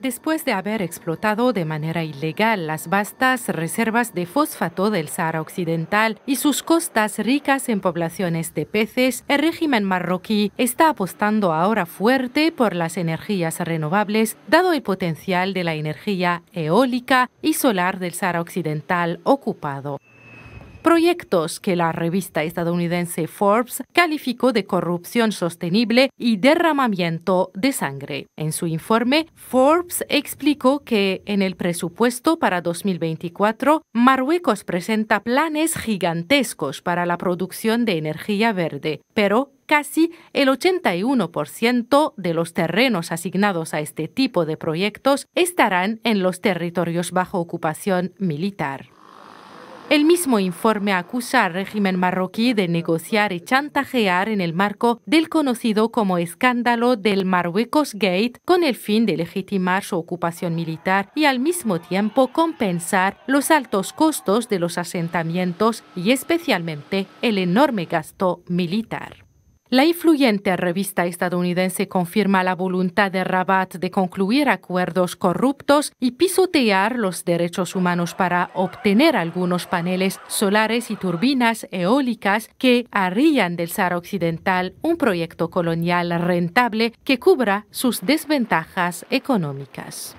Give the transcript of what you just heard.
después de haber explotado de manera ilegal las vastas reservas de fósfato del Sahara Occidental y sus costas ricas en poblaciones de peces, el régimen marroquí está apostando ahora fuerte por las energías renovables, dado el potencial de la energía eólica y solar del Sahara Occidental ocupado proyectos que la revista estadounidense Forbes calificó de corrupción sostenible y derramamiento de sangre. En su informe, Forbes explicó que en el presupuesto para 2024, Marruecos presenta planes gigantescos para la producción de energía verde, pero casi el 81% de los terrenos asignados a este tipo de proyectos estarán en los territorios bajo ocupación militar. El mismo informe acusa al régimen marroquí de negociar y chantajear en el marco del conocido como escándalo del Marruecos Gate con el fin de legitimar su ocupación militar y al mismo tiempo compensar los altos costos de los asentamientos y especialmente el enorme gasto militar. La influyente revista estadounidense confirma la voluntad de Rabat de concluir acuerdos corruptos y pisotear los derechos humanos para obtener algunos paneles solares y turbinas eólicas que harían del Sahara Occidental un proyecto colonial rentable que cubra sus desventajas económicas.